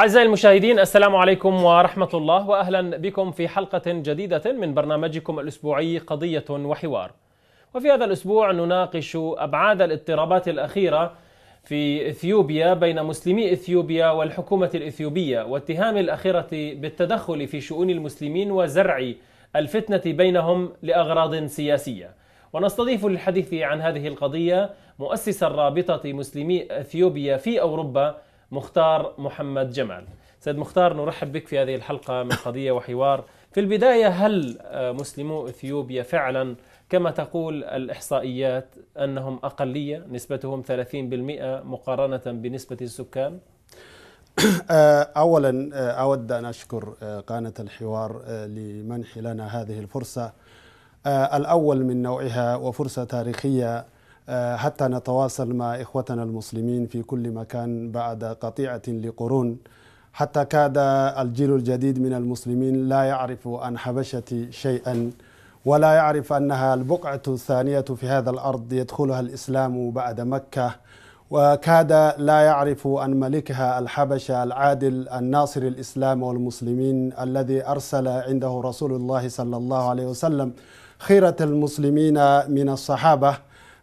أعزائي المشاهدين السلام عليكم ورحمة الله وأهلا بكم في حلقة جديدة من برنامجكم الأسبوعي قضية وحوار. وفي هذا الأسبوع نناقش أبعاد الاضطرابات الأخيرة في إثيوبيا بين مسلمي إثيوبيا والحكومة الإثيوبية واتهام الأخيرة بالتدخل في شؤون المسلمين وزرع الفتنة بينهم لأغراض سياسية. ونستضيف للحديث عن هذه القضية مؤسس الرابطة مسلمي إثيوبيا في أوروبا مختار محمد جمال سيد مختار نرحب بك في هذه الحلقة من قضية وحوار في البداية هل آه، مسلمو إثيوبيا فعلا كما تقول الإحصائيات أنهم أقلية نسبتهم 30% مقارنة بنسبة السكان؟ آه، اولا آه، اود ان اشكر قناه الحوار لمنح لنا هذه الفرصه الاول من نوعها وفرصه تاريخيه آه، حتى نتواصل مع إخوتنا المسلمين في كل مكان بعد قطيعة لقرون حتى كاد الجيل الجديد من المسلمين لا يعرف عن حبشة شيئا ولا يعرف أنها البقعة الثانية في هذا الأرض يدخلها الإسلام بعد مكة وكاد لا يعرف ان ملكها الحبشة العادل الناصر الإسلام والمسلمين الذي أرسل عنده رسول الله صلى الله عليه وسلم خيرة المسلمين من الصحابة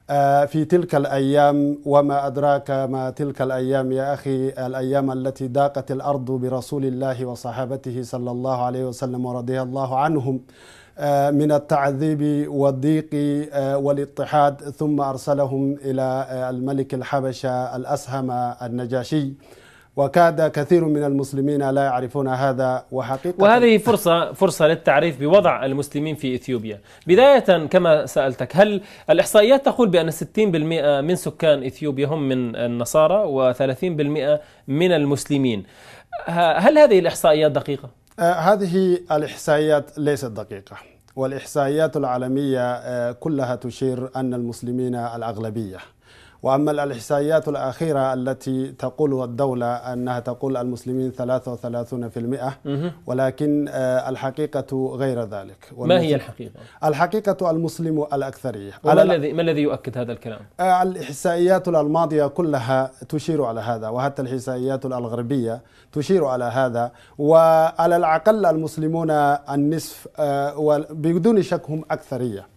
آه، في تلك الأيام وما أدراك ما تلك الأيام يا أخي الأيام التي ضاقت الأرض برسول الله وصحابته صلى الله عليه وسلم ورضي الله عنهم آه، من التعذيب والضيق آه، والاضطهاد ثم أرسلهم إلى الملك الحبشة الأسهم النجاشي وكاد كثير من المسلمين لا يعرفون هذا وحقيقة وهذه فرصة فرصة للتعريف بوضع المسلمين في إثيوبيا بداية كما سألتك هل الإحصائيات تقول بأن 60% من سكان إثيوبيا هم من النصارى و30% من المسلمين هل هذه الإحصائيات دقيقة؟ آه، هذه الإحصائيات ليست دقيقة والإحصائيات العالمية آه، كلها تشير أن المسلمين الأغلبية وأما الإحصائيات الأخيرة التي تقول الدولة أنها تقول المسلمين 33% ولكن آه، الحقيقة غير ذلك ما هي الحقيقة؟ الحقيقة المسلم الأكثرية ما الذي ما الذي يؤكد هذا الكلام؟ آه، الإحصائيات الماضية كلها تشير على هذا وحتى الإحصائيات الغربية تشير على هذا وعلى الأقل المسلمون النصف آه، بدون شك هم أكثرية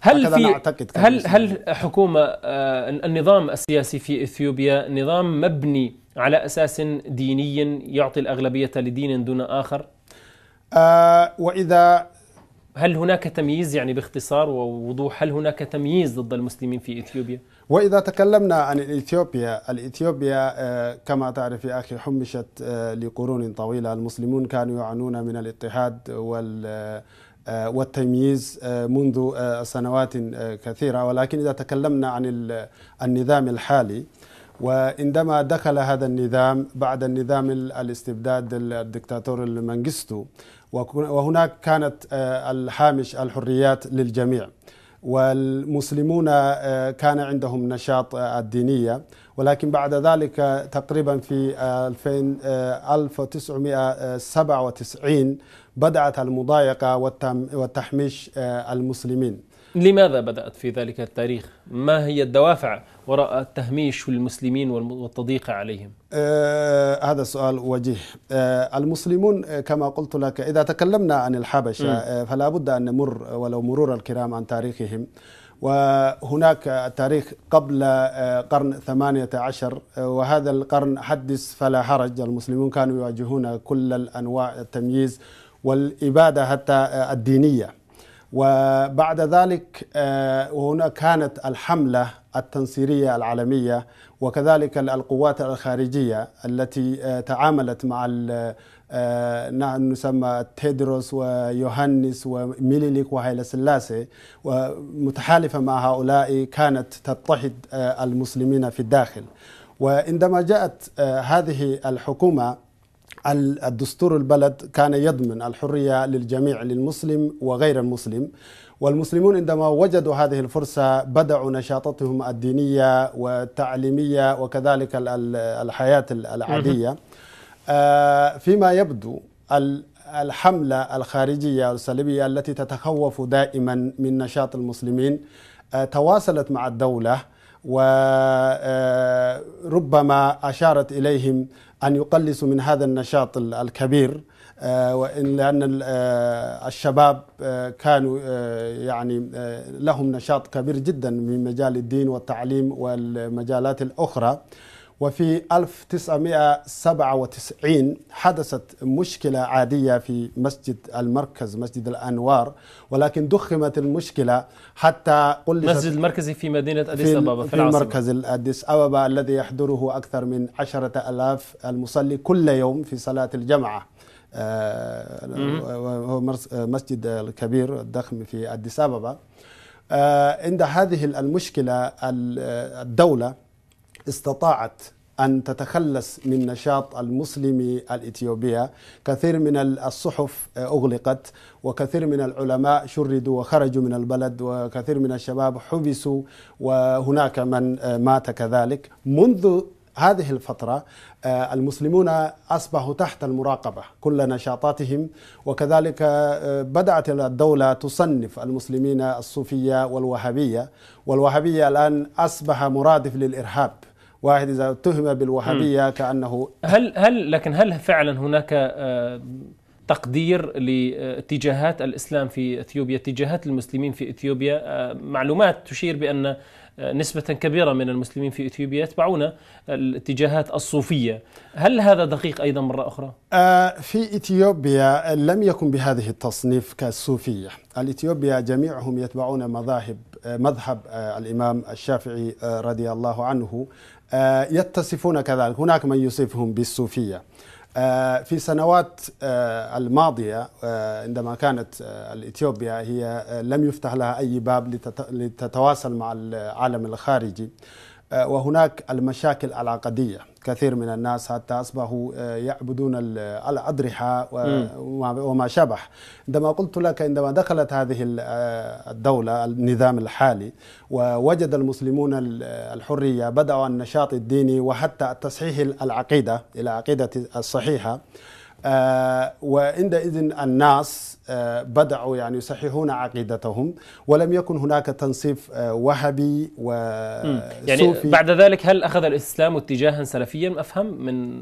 هل في أعتقد هل هل حكومه آه، النظام السياسي في اثيوبيا نظام مبني على اساس ديني يعطي الاغلبيه لدين دون اخر؟ آه واذا هل هناك تمييز يعني باختصار ووضوح هل هناك تمييز ضد المسلمين في اثيوبيا؟ واذا تكلمنا عن اثيوبيا، الاثيوبيا آه، كما تعرف يا اخي حمشت آه، لقرون طويله، المسلمون كانوا يعانون من الاضطهاد وال آه، والتمييز آه، منذ آه، سنوات كثيرة ولكن إذا تكلمنا عن النظام الحالي وعندما دخل هذا النظام بعد النظام الاستبداد الدكتاتور المنجستو وهناك كانت الحامش الحريات للجميع والمسلمون كان عندهم نشاط الدينية ولكن بعد ذلك تقريبا في 1997 بدأت المضايقة والتحميش آه، المسلمين لماذا بدأت في ذلك التاريخ؟ ما هي الدوافع وراء تهميش المسلمين والتضييق عليهم؟ آه هذا سؤال وجيه آه المسلمون آه، كما قلت لك إذا تكلمنا عن الحبشة آه فلا بد أن نمر ولو مرور الكرام عن تاريخهم وهناك تاريخ قبل آه، قرن 18 وهذا القرن حدث فلا حرج المسلمون كانوا يواجهون كل الأنواع التمييز والإبادة حتى الدينية وبعد ذلك آه، وهنا كانت الحملة التنصيرية العالمية وكذلك القوات الخارجية التي آه، تعاملت مع آه، نسمى تيدروس ويوهانس وميليليك وهيلا سلاسي ومتحالفة مع هؤلاء كانت تضطهد المسلمين في الداخل وعندما جاءت هذه الحكومة الدستور البلد كان يضمن الحرية للجميع للمسلم وغير المسلم والمسلمون عندما وجدوا هذه الفرصة بدأوا نشاطاتهم الدينية والتعليمية وكذلك الحياة العادية آه، فيما يبدو الحملة الخارجية السلبية التي تتخوف دائما من نشاط المسلمين آه، تواصلت مع الدولة وربما آه، أشارت إليهم أن يقلصوا من هذا النشاط الكبير آه، وإن لأن آه، الشباب آه، كانوا يعني لهم نشاط كبير جدا من مجال الدين والتعليم والمجالات الأخرى وفي 1997 حدثت مشكلة عادية في مسجد المركز مسجد الأنوار ولكن دخمت المشكلة حتى قل مسجد المركزي في مدينة أديس في أبابا في, في العاصمة. المركز أديس أبابا الذي يحضره أكثر من عشرة ألاف المصلي كل يوم في صلاة الجمعة آه، هو آه، مسجد الكبير الضخم في أديس أبابا آه، عند هذه المشكلة الدولة استطاعت أن تتخلص من نشاط المسلمي الإثيوبية كثير من الصحف أغلقت وكثير من العلماء شردوا وخرجوا من البلد وكثير من الشباب حبسوا وهناك من مات كذلك منذ هذه الفترة آه، المسلمون أصبحوا تحت المراقبة كل نشاطاتهم وكذلك آه، بدأت الدولة تصنف المسلمين الصوفية والوهابية والوهابية الآن أصبح مرادف للإرهاب واحد اذا اتهم بالوهابيه كانه هل هل لكن هل فعلا هناك آه، تقدير لاتجاهات الاسلام في اثيوبيا، اتجاهات المسلمين في اثيوبيا، آه، معلومات تشير بان آه، نسبة كبيرة من المسلمين في اثيوبيا يتبعون الاتجاهات الصوفية، هل هذا دقيق ايضا مرة اخرى؟ آه، في اثيوبيا لم يكن بهذه التصنيف كالصوفية، الاثيوبيا جميعهم يتبعون مذاهب مذهب الامام الشافعي رضي الله عنه يتصفون كذلك، هناك من يصفهم بالصوفية. آه، في سنوات آه، الماضية آه، عندما كانت الإثيوبيا هي لم يفتح لها أي باب لتتواصل مع العالم الخارجي آه، وهناك المشاكل العقدية كثير من الناس حتى أصبحوا آه، يعبدون الأضرحة وما شابه عندما قلت لك عندما دخلت هذه آه، الدولة النظام الحالي ووجد المسلمون الحرية بدأوا النشاط الديني وحتى تصحيح العقيدة إلى عقيدة الصحيحة آه، وعندئذ الناس آه، بدأوا يعني يصححون عقيدتهم ولم يكن هناك تنصيف آه، وهبي وصوفي يعني بعد ذلك هل أخذ الإسلام اتجاها سلفيا أفهم من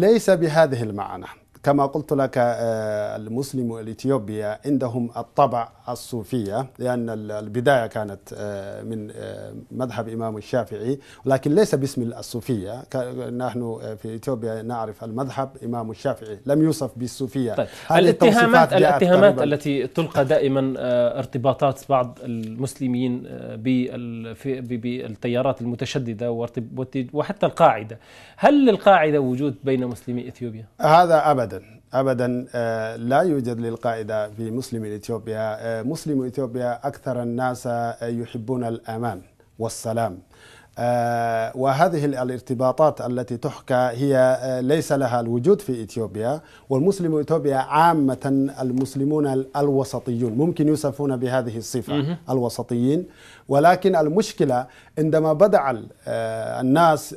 ليس بهذه المعنى كما قلت لك آه، المسلم الإثيوبي عندهم الطبع الصوفية لأن البداية كانت آه، من آه، مذهب إمام الشافعي ولكن ليس باسم الصوفية نحن في إثيوبيا نعرف المذهب إمام الشافعي لم يوصف بالصوفية طيب. الاتهامات الاتهامات التي تلقى دائما ارتباطات بعض المسلمين بالتيارات المتشددة وحتى القاعدة هل للقاعدة وجود بين مسلمي إثيوبيا؟ هذا أبدا أبدا أبدا آه، لا يوجد للقائده في مسلم إثيوبيا آه، مسلم إثيوبيا أكثر الناس آه، يحبون الأمان والسلام آه، وهذه الارتباطات التي تحكى هي آه، ليس لها الوجود في إثيوبيا والمسلم إثيوبيا عامة المسلمون الوسطيون ممكن يوصفون بهذه الصفة الوسطيين ولكن المشكلة عندما بدأ آه، الناس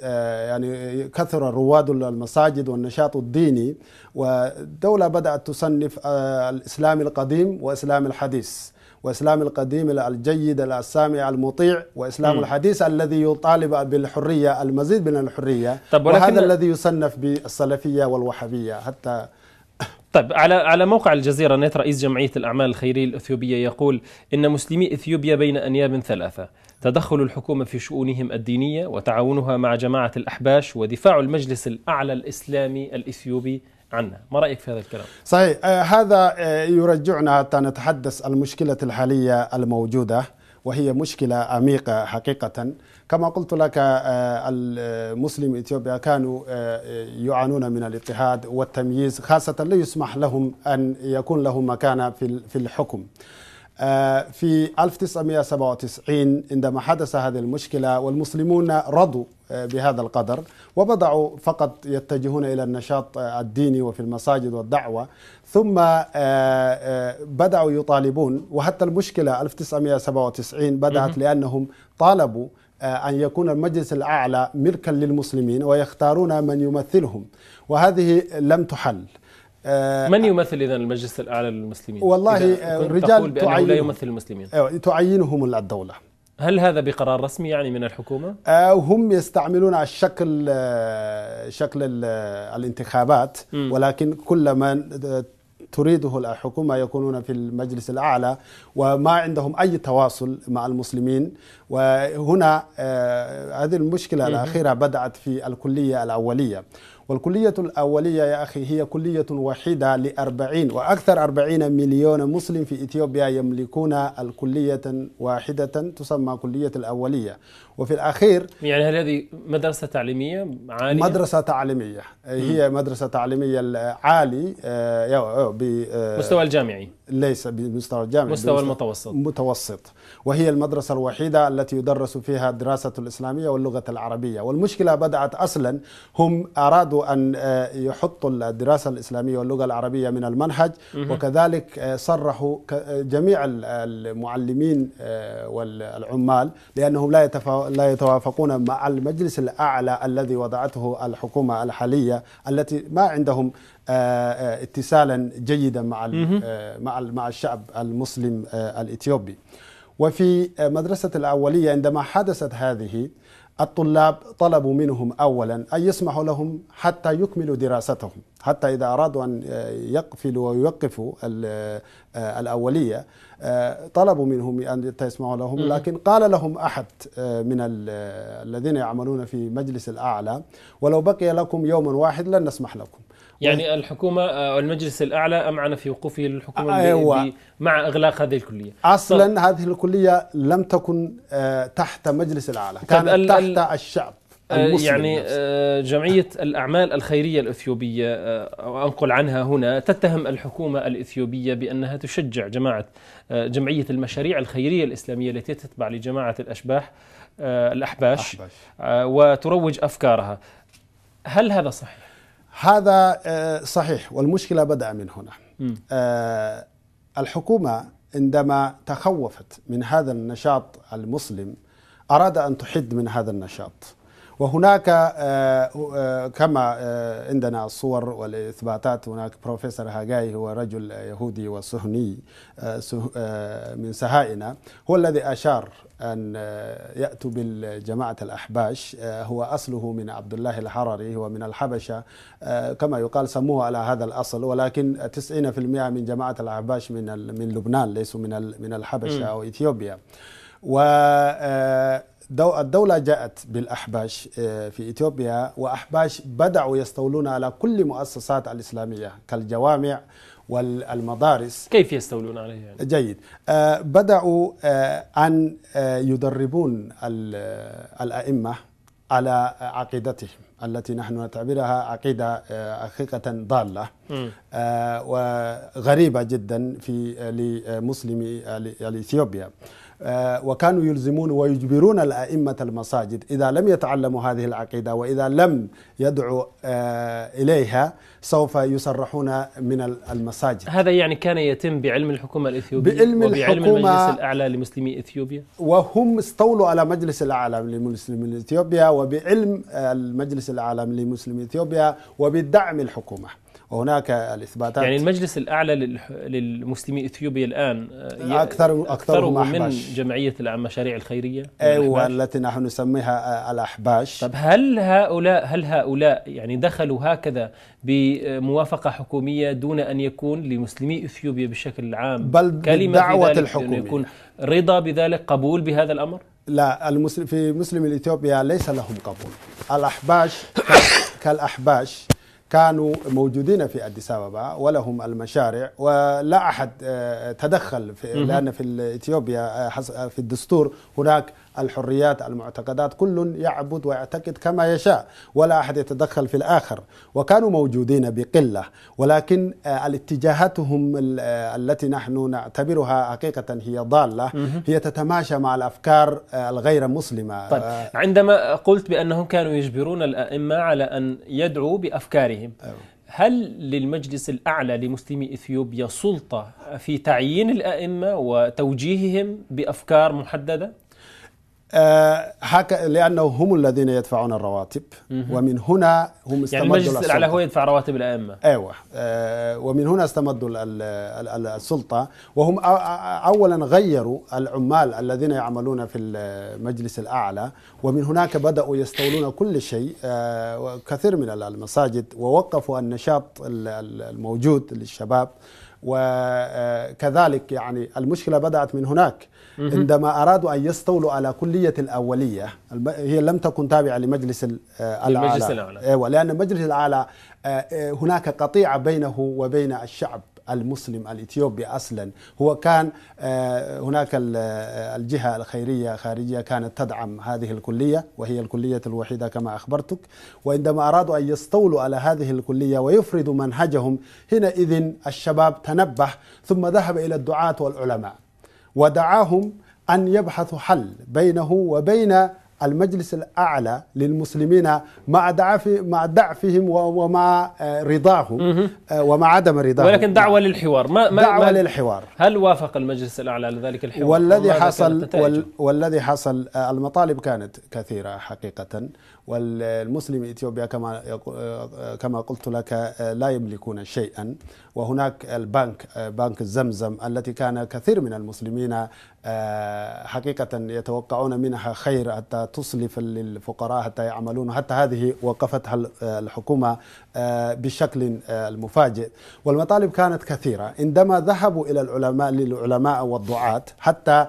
يعني كثر رواد المساجد والنشاط الديني والدولة بدأت تصنف الإسلام القديم وإسلام الحديث وإسلام القديم الجيد السامع المطيع وإسلام مم. الحديث الذي يطالب بالحرية المزيد من الحرية طب ولكن وهذا الذي يصنف بالسلفية والوهابية حتى طيب على على موقع الجزيرة نت رئيس جمعية الأعمال الخيرية الأثيوبية يقول إن مسلمي إثيوبيا بين أنياب ثلاثة تدخل الحكومة في شؤونهم الدينية وتعاونها مع جماعة الأحباش ودفاع المجلس الأعلى الإسلامي الإثيوبي عنها ما رأيك في هذا الكلام؟ صحيح آه هذا آه، يرجعنا حتى نتحدث المشكلة الحالية الموجودة وهي مشكلة عميقة حقيقة كما قلت لك آه، المسلم إثيوبيا كانوا آه، يعانون من الاتحاد والتمييز خاصة لا يسمح لهم أن يكون لهم مكانة في الحكم في 1997 عندما حدث هذه المشكلة والمسلمون رضوا بهذا القدر وبدأوا فقط يتجهون إلى النشاط الديني وفي المساجد والدعوة ثم آه، آه، بدأوا يطالبون وحتى المشكلة 1997 بدأت لأنهم طالبوا آه، أن يكون المجلس الأعلى ملكا للمسلمين ويختارون من يمثلهم وهذه لم تحل من يمثل اذا المجلس الاعلى للمسلمين؟ والله رجال تقول بأنه تعين لا يمثل المسلمين أيوة، تعينهم الدوله هل هذا بقرار رسمي يعني من الحكومة؟ آه، هم يستعملون على آه، شكل شكل آه، الانتخابات م. ولكن كل من تريده الحكومة يكونون في المجلس الأعلى وما عندهم أي تواصل مع المسلمين وهنا هذه المشكلة الأخيرة بدأت في الكلية الأولية والكلية الأولية يا أخي هي كلية واحدة لأربعين وأكثر أربعين مليون مسلم في إثيوبيا يملكون الكلية واحدة تسمى كلية الأولية وفي الأخير يعني هل هذه مدرسة تعليمية عالية؟ مدرسة تعليمية هي م. مدرسة تعليمية العالي آه، آه، آه، مستوى الجامعي ليس بمستوى الجامعي مستوى المتوسط متوسط وهي المدرسة الوحيدة التي يدرس فيها الدراسة الإسلامية واللغة العربية والمشكلة بدأت أصلا هم أرادوا أن يحطوا الدراسة الإسلامية واللغة العربية من المنهج م. وكذلك صرحوا جميع المعلمين والعمال لأنهم لا يتفاهمون لا يتوافقون مع المجلس الأعلى الذي وضعته الحكومة الحالية التي ما عندهم آه، آه، اتصالا جيدا مع آه، مع مع الشعب المسلم الإثيوبي وفي مدرسة الأولية عندما حدثت هذه الطلاب طلبوا منهم أولا أن يسمحوا لهم حتى يكملوا دراستهم حتى إذا أرادوا أن يقفلوا ويوقفوا آه، الأولية آه، طلبوا منهم أن يسمعوا لهم لكن قال لهم أحد آه، من الذين يعملون في مجلس الأعلى ولو بقي لكم يوما واحد لن نسمح لكم يعني الحكومة أو المجلس الأعلى أمعن في وقوفه للحكومة أيوة. مع إغلاق هذه الكلية أصلا ف... هذه الكلية لم تكن تحت مجلس الأعلى كانت تحت الشعب آه، المسلم يعني نفسه. آه، جمعية الأعمال الخيرية الإثيوبية آه، أو أنقل عنها هنا تتهم الحكومة الإثيوبية بأنها تشجع جماعة جمعية المشاريع الخيرية الإسلامية التي تتبع لجماعة الأشباح الأحباش أحباش. وتروج أفكارها هل هذا صحيح؟ هذا صحيح والمشكلة بدأ من هنا م. الحكومة عندما تخوفت من هذا النشاط المسلم أراد أن تحد من هذا النشاط وهناك آه، آه، كما آه، عندنا الصور والإثباتات هناك بروفيسور هاجاي هو رجل يهودي وصهني من سهائنا هو الذي أشار أن يأتوا بالجماعة الأحباش هو أصله من عبد الله الحرري هو من الحبشة كما يقال سموه على هذا الأصل ولكن 90% من جماعة الأحباش من من لبنان ليسوا من من الحبشة أو إثيوبيا و الدولة جاءت بالأحباش آه، في إثيوبيا وأحباش بدأوا يستولون على كل مؤسسات الإسلامية كالجوامع والمدارس كيف يستولون عليه يعني؟ جيد آه، بدأوا آه، أن يدربون الأئمة على عقيدتهم التي نحن نعتبرها عقيدة حقيقة ضالة وغريبة جدا في لمسلمي إثيوبيا آه، وكانوا يلزمون ويجبرون الأئمة المساجد إذا لم يتعلموا هذه العقيدة وإذا لم يدعوا آه، إليها سوف يصرحون من المساجد هذا يعني كان يتم بعلم الحكومة الإثيوبية بعلم وبعلم الحكومة المجلس الأعلى لمسلمي إثيوبيا وهم استولوا على مجلس الأعلى لمسلمي إثيوبيا وبعلم آه، المجلس الأعلى لمسلمي إثيوبيا وبدعم الحكومة وهناك الاثباتات يعني المجلس الاعلى للمسلمي اثيوبيا الان آه، آه، اكثر اكثر من جمعيه المشاريع الخيريه ايوه التي نحن نسميها آه، الاحباش طب هل هؤلاء هل هؤلاء يعني دخلوا هكذا بموافقه حكوميه دون ان يكون لمسلمي اثيوبيا بشكل عام بل دعوه الحكوميه يكون رضا بذلك قبول بهذا الامر؟ لا المسلم في مسلم اثيوبيا ليس لهم قبول الاحباش كالاحباش كانوا موجودين في أديس أبابا ولهم المشاريع ولا أحد آه، تدخل في لأن في إثيوبيا آه، آه، في الدستور هناك الحريات المعتقدات كل يعبد ويعتقد كما يشاء ولا أحد يتدخل في الآخر وكانوا موجودين بقلة ولكن آه، الاتجاهاتهم آه، التي نحن نعتبرها حقيقة هي ضالة هي تتماشى مع الأفكار آه، الغير مسلمة طيب عندما قلت بأنهم كانوا يجبرون الأئمة على أن يدعوا بأفكارهم هل للمجلس الأعلى لمسلمي إثيوبيا سلطة في تعيين الأئمة وتوجيههم بأفكار محددة؟ حكى آه، لانه هم الذين يدفعون الرواتب ومن هنا هم يعني استمدوا يعني المجلس الاعلى هو يدفع رواتب الائمه ايوه آه، ومن هنا استمدوا السلطه وهم اولا غيروا العمال الذين يعملون في المجلس الاعلى ومن هناك بداوا يستولون كل شيء آه، كثير من المساجد ووقفوا النشاط الموجود للشباب وكذلك يعني المشكلة بدأت من هناك عندما أرادوا أن يستولوا على كلية الأولية هي لم تكن تابعة لمجلس الأعلى المجلس الأعلى إيوه، لأن المجلس الأعلى آه، آه، هناك قطيعة بينه وبين الشعب المسلم الإثيوبي أصلا هو كان آه، هناك آه، الجهة الخيرية خارجية كانت تدعم هذه الكلية وهي الكلية الوحيدة كما أخبرتك وعندما أرادوا أن يستولوا على هذه الكلية ويفرضوا منهجهم حينئذ الشباب تنبه ثم ذهب إلى الدعاة والعلماء ودعاهم أن يبحثوا حل بينه وبين المجلس الأعلى للمسلمين مع ضعف مع ضعفهم ومع آه، رضاهم آه، ومع عدم رضاهم ولكن دعوة للحوار ما, ما دعوة ما للحوار هل وافق المجلس الأعلى لذلك الحوار والذي حصل وال والذي حصل آه، المطالب كانت كثيرة حقيقة والمسلم إثيوبيا كما كما قلت لك لا يملكون شيئا وهناك البنك بنك زمزم التي كان كثير من المسلمين آه، حقيقة يتوقعون منها خير حتى تصلف للفقراء حتى يعملون حتى هذه وقفتها آه، الحكومة آه، بشكل المفاجئ والمطالب كانت كثيرة عندما ذهبوا إلى العلماء للعلماء والدعاة حتى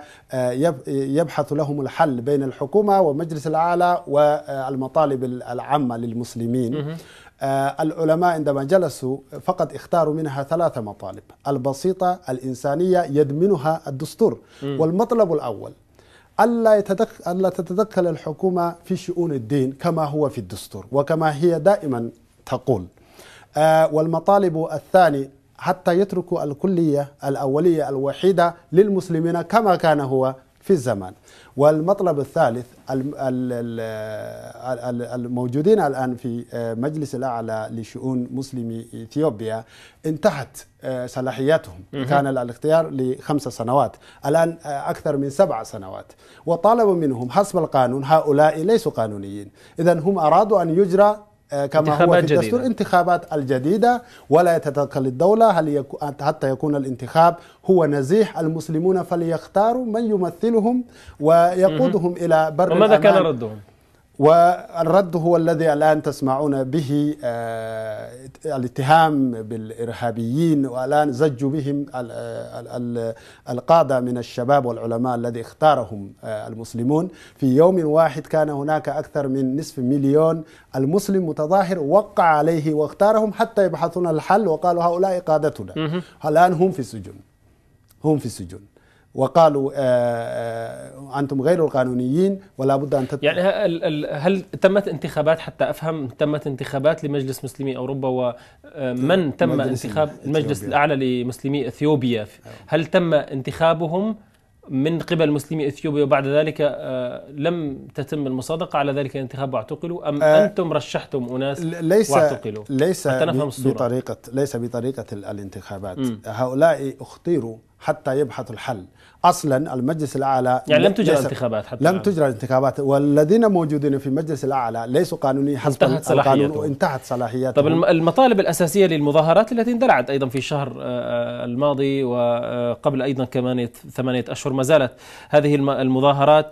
يبحث لهم الحل بين الحكومة ومجلس الأعلى والمطالب العامة للمسلمين آه، العلماء عندما جلسوا فقط اختاروا منها ثلاثة مطالب البسيطة الإنسانية يدمنها الدستور والمطلب الأول ألا, يتدخل ألا تتدخل الحكومة في شؤون الدين كما هو في الدستور وكما هي دائما تقول آه، والمطالب الثاني حتى يتركوا الكلية الأولية الوحيدة للمسلمين كما كان هو في الزمان والمطلب الثالث الموجودين الآن في آه، مجلس الأعلى لشؤون مسلمي إثيوبيا انتهت آه، صلاحياتهم كان الاختيار لخمس سنوات الآن آه، أكثر من سبع سنوات وطالبوا منهم حسب القانون هؤلاء ليسوا قانونيين إذا هم أرادوا أن يجرى آه، كما هو في الدستور جديدة. انتخابات الجديدة ولا تتدخل الدولة هل يكو حتى يكون الانتخاب هو نزيح المسلمون فليختاروا من يمثلهم ويقودهم إلى بر وماذا كان ردهم؟ والرد هو الذي الآن تسمعون به آه، الاتهام بالإرهابيين والآن زج بهم القادة من الشباب والعلماء الذي اختارهم آه، المسلمون في يوم واحد كان هناك أكثر من نصف مليون المسلم متظاهر وقع عليه واختارهم حتى يبحثون الحل وقالوا هؤلاء قادتنا الآن هم في السجون هم في السجون وقالوا آه، آه، انتم غير القانونيين ولا بد ان تت... يعني هل, هل تمت انتخابات حتى افهم تمت انتخابات لمجلس مسلمي اوروبا ومن آه، تم انتخاب المجلس الاعلى لمسلمي اثيوبيا هل تم انتخابهم من قبل مسلمي اثيوبيا وبعد ذلك لم تتم المصادقه على ذلك الانتخاب واعتقلوا ام أه انتم رشحتم اناس ليس واعتقلوا ليس حتى نفهم الصورة. بطريقه ليس بطريقه الانتخابات م. هؤلاء اختيروا حتى يبحث الحل اصلا المجلس الاعلى يعني لم تجرى انتخابات حتى لم تجرى انتخابات والذين موجودين في المجلس الاعلى ليسوا قانونيين حسب انتهت صلاحيتهم انتهت صلاحياتهم طب المطالب الاساسيه للمظاهرات التي اندلعت ايضا في الشهر آه، آه، الماضي وقبل آه، ايضا كمان ثمانيه اشهر ما زالت هذه المظاهرات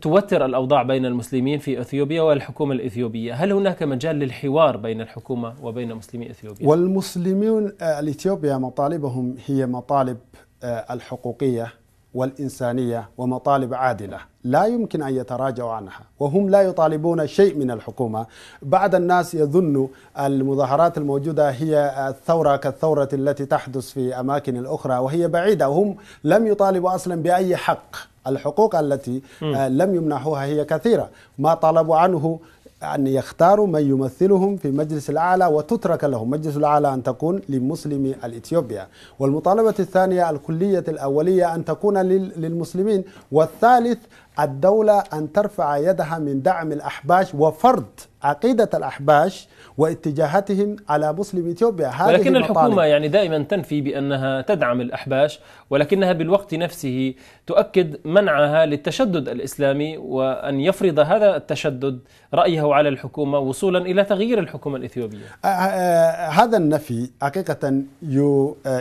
توتر الأوضاع بين المسلمين في أثيوبيا والحكومة الإثيوبية هل هناك مجال للحوار بين الحكومة وبين مسلمي أثيوبيا؟ والمسلمون الإثيوبيا آه، مطالبهم هي مطالب آه، الحقوقية والإنسانية ومطالب عادلة لا يمكن أن يتراجعوا عنها وهم لا يطالبون شيء من الحكومة بعض الناس يظن المظاهرات الموجودة هي آه، الثورة كالثورة التي تحدث في أماكن الأخرى وهي بعيدة وهم لم يطالبوا أصلا بأي حق الحقوق التي آه، لم يمنحوها هي كثيرة ما طلبوا عنه أن يختاروا من يمثلهم في مجلس الأعلى وتترك لهم مجلس الأعلى أن تكون لمسلمي الإثيوبيا والمطالبة الثانية الكلية الأولية أن تكون للمسلمين والثالث الدولة أن ترفع يدها من دعم الأحباش وفرض عقيدة الأحباش واتجاهاتهم على مسلم إثيوبيا هذه ولكن المطالب. الحكومة يعني دائما تنفي بأنها تدعم الأحباش ولكنها بالوقت نفسه تؤكد منعها للتشدد الإسلامي وأن يفرض هذا التشدد رأيه على الحكومة وصولا إلى تغيير الحكومة الإثيوبية آه، آه، آه، هذا النفي حقيقة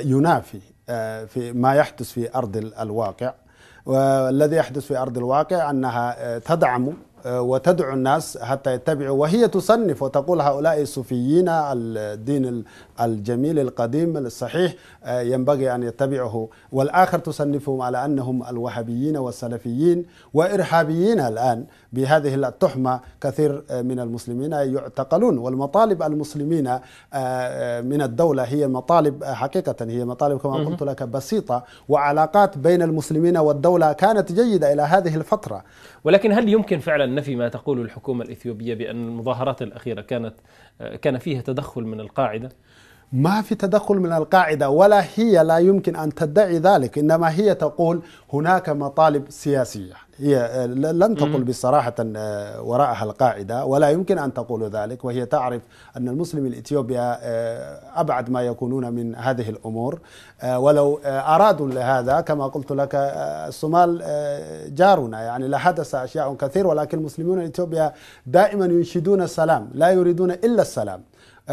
ينافي في ما يحدث في أرض الواقع والذي يحدث في ارض الواقع انها آه، تدعم آه، وتدعو الناس حتى يتبعوا وهي تصنف وتقول هؤلاء الصوفيين الدين الجميل القديم الصحيح آه، ينبغي أن يتبعه والآخر تصنفهم على أنهم الوهابيين والسلفيين وإرهابيين الآن بهذه التحمة كثير آه، من المسلمين يعتقلون والمطالب المسلمين من الدولة هي مطالب حقيقة هي مطالب كما قلت لك بسيطة وعلاقات بين المسلمين والدولة كانت جيدة إلى هذه الفترة ولكن هل يمكن فعلا نفي ما تقول الحكومة الإثيوبية بأن المظاهرات الأخيرة كانت كان فيها تدخل من القاعدة؟ ما في تدخل من القاعده ولا هي لا يمكن ان تدعي ذلك انما هي تقول هناك مطالب سياسيه هي آه، لم تقل بصراحه آه، وراءها القاعده ولا يمكن ان تقول ذلك وهي تعرف ان المسلم الاثيوبيا آه، ابعد ما يكونون من هذه الامور ولو ارادوا لهذا كما قلت لك الصومال جارنا يعني لحدث اشياء كثير ولكن المسلمون الاثيوبيا دائما ينشدون السلام لا يريدون الا السلام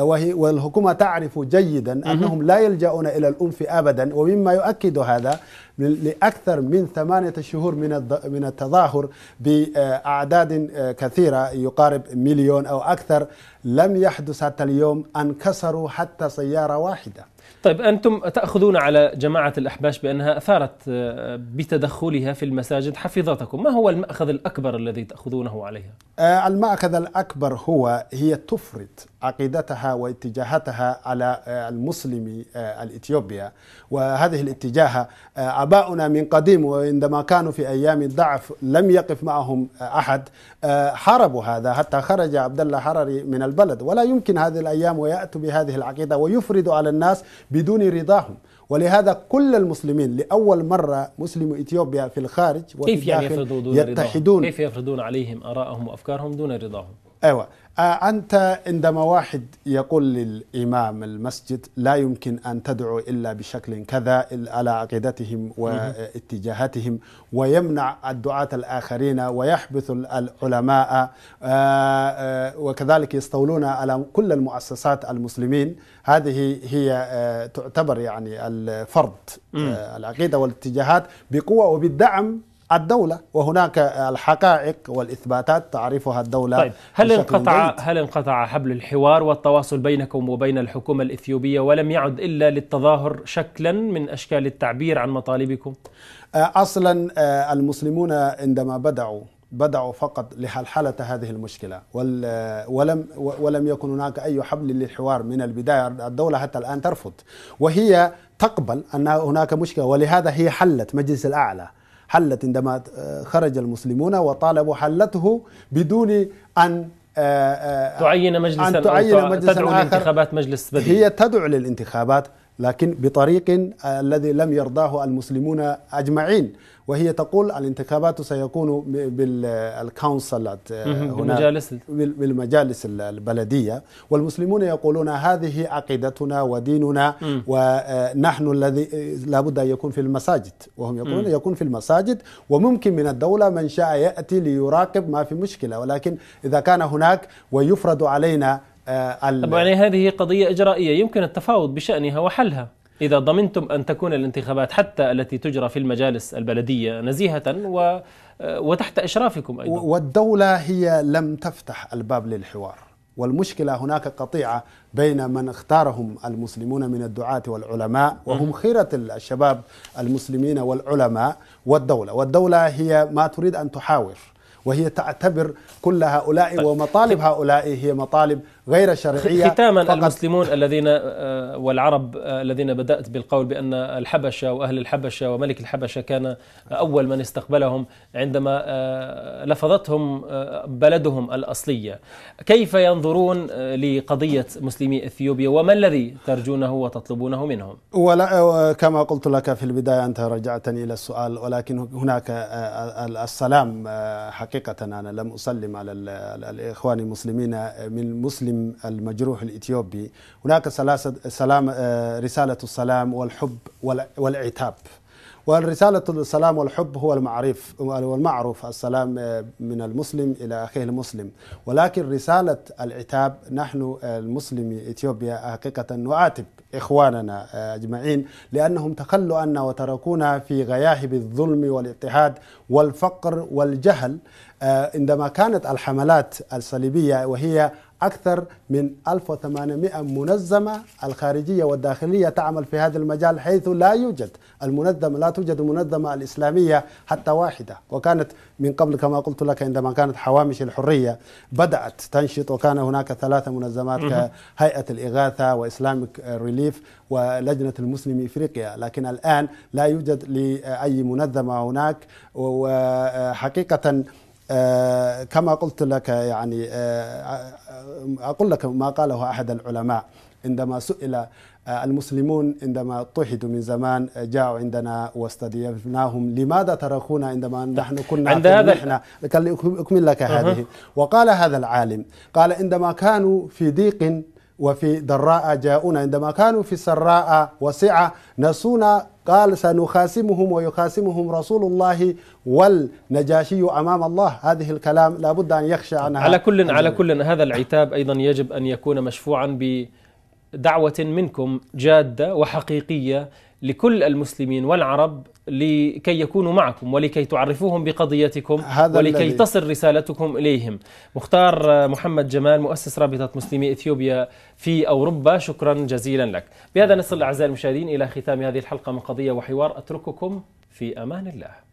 وهي والحكومة تعرف جيدا أنهم لا يلجأون إلى الأنف أبدا ومما يؤكد هذا لأكثر من ثمانية شهور من من التظاهر بأعداد آه، كثيرة يقارب مليون أو أكثر لم يحدث حتى اليوم أن كسروا حتى سيارة واحدة طيب أنتم تأخذون على جماعة الأحباش بأنها أثارت آه، بتدخلها في المساجد حفظتكم ما هو المأخذ الأكبر الذي تأخذونه عليها؟ آه، المأخذ الأكبر هو هي تفرض عقيدتها واتجاهاتها على آه، المسلم الإثيوبيا وهذه الاتجاهة أباؤنا من قديم وعندما كانوا في أيام الضعف لم يقف معهم أحد حاربوا هذا حتى خرج عبد الله حرري من البلد ولا يمكن هذه الأيام ويأتوا بهذه العقيدة ويفرض على الناس بدون رضاهم ولهذا كل المسلمين لأول مرة مسلم إثيوبيا في الخارج وفي كيف يعني يفرضون يتحدون كيف يفرضون عليهم آراءهم وأفكارهم دون رضاهم أيوة آه، أنت عندما واحد يقول للإمام المسجد لا يمكن أن تدعو إلا بشكل كذا على عقيدتهم واتجاهاتهم ويمنع الدعاة الآخرين ويحبث العلماء آه، آه، وكذلك يستولون على كل المؤسسات المسلمين هذه هي تعتبر يعني الفرض العقيدة والاتجاهات بقوة وبالدعم الدولة وهناك الحقائق والإثباتات تعرفها الدولة طيب هل انقطع جيد. هل انقطع حبل الحوار والتواصل بينكم وبين الحكومة الإثيوبية ولم يعد إلا للتظاهر شكلا من أشكال التعبير عن مطالبكم؟ آه، أصلا آه، المسلمون عندما بدأوا بدأوا فقط لحلحلة هذه المشكلة آه، ولم ولم يكن هناك أي حبل للحوار من البداية الدولة حتى الآن ترفض وهي تقبل أن هناك مشكلة ولهذا هي حلت مجلس الأعلى حلت عندما آه، خرج المسلمون وطالبوا حلته بدون أن آه، آه، تعين مجلسا أن تعين مجلسا تدعو لانتخابات مجلس بديل هي تدعو للانتخابات لكن بطريق آه، الذي لم يرضاه المسلمون اجمعين وهي تقول الانتخابات سيكون بالكونسلات آه، هنا بالمجالس بالمجالس البلديه والمسلمون يقولون هذه عقيدتنا وديننا ونحن آه، الذي لابد ان يكون في المساجد وهم يقولون يكون في المساجد وممكن من الدوله من شاء ياتي ليراقب ما في مشكله ولكن اذا كان هناك ويفرض علينا آه، طبعا هذه قضية إجرائية يمكن التفاوض بشأنها وحلها إذا ضمنتم أن تكون الانتخابات حتى التي تجرى في المجالس البلدية نزيهة و آه، وتحت إشرافكم أيضا والدولة هي لم تفتح الباب للحوار والمشكلة هناك قطيعة بين من اختارهم المسلمون من الدعاة والعلماء وهم خيرة الشباب المسلمين والعلماء والدولة والدولة هي ما تريد أن تحاور وهي تعتبر كل هؤلاء طيب. ومطالب هؤلاء هي مطالب غير شرعية ختاما المسلمون الذين آه، والعرب آه، الذين بدأت بالقول بأن الحبشة وأهل الحبشة وملك الحبشة كان أول من استقبلهم عندما آه، لفظتهم بلدهم الأصلية كيف ينظرون لقضية مسلمي إثيوبيا وما الذي ترجونه وتطلبونه منهم ولا كما قلت لك في البداية أنت رجعتني إلى السؤال ولكن هناك السلام حقيقة أنا لم أسلم على الإخوان المسلمين من مسلم يعلم المجروح الإثيوبي هناك سلام آه، رسالة السلام والحب والعتاب والرسالة السلام والحب هو المعرف والمعروف السلام آه، من المسلم إلى أخيه المسلم ولكن رسالة العتاب نحن آه، المسلمي إثيوبيا حقيقة نعاتب إخواننا أجمعين لأنهم تخلوا عنا وتركونا في غياهب الظلم والاضطهاد والفقر والجهل عندما كانت الحملات الصليبية وهي أكثر من 1800 منظمة الخارجية والداخلية تعمل في هذا المجال حيث لا يوجد المنظمة لا توجد منظمة الإسلامية حتى واحدة وكانت من قبل كما قلت لك عندما كانت حوامش الحرية بدأت تنشط وكان هناك ثلاثة منظمات كهيئة الإغاثة وإسلامك ريليف ولجنة المسلم إفريقيا لكن الآن لا يوجد لأي منظمة هناك وحقيقة آه، كما قلت لك يعني آه، آه، أقول لك ما قاله أحد العلماء عندما سئل المسلمون عندما توحدوا من زمان جاءوا عندنا واستضيفناهم لماذا تركونا عندما نحن كنا عند هذا احنا اكمل لك هذه وقال هذا العالم قال عندما كانوا في ضيق وفي ضراء جاءونا عندما كانوا في سراء وسعه نسونا قال سنخاسمهم ويخاسمهم رسول الله والنجاشي امام الله هذه الكلام لابد ان يخشى عنها على كل على كل هذا العتاب ايضا يجب ان يكون مشفوعا ب دعوة منكم جادة وحقيقية لكل المسلمين والعرب لكي يكونوا معكم ولكي تعرفوهم بقضيتكم هذا ولكي تصل رسالتكم إليهم مختار محمد جمال مؤسس رابطة مسلمي إثيوبيا في أوروبا شكرا جزيلا لك بهذا نصل أعزائي المشاهدين إلى ختام هذه الحلقة من قضية وحوار أترككم في أمان الله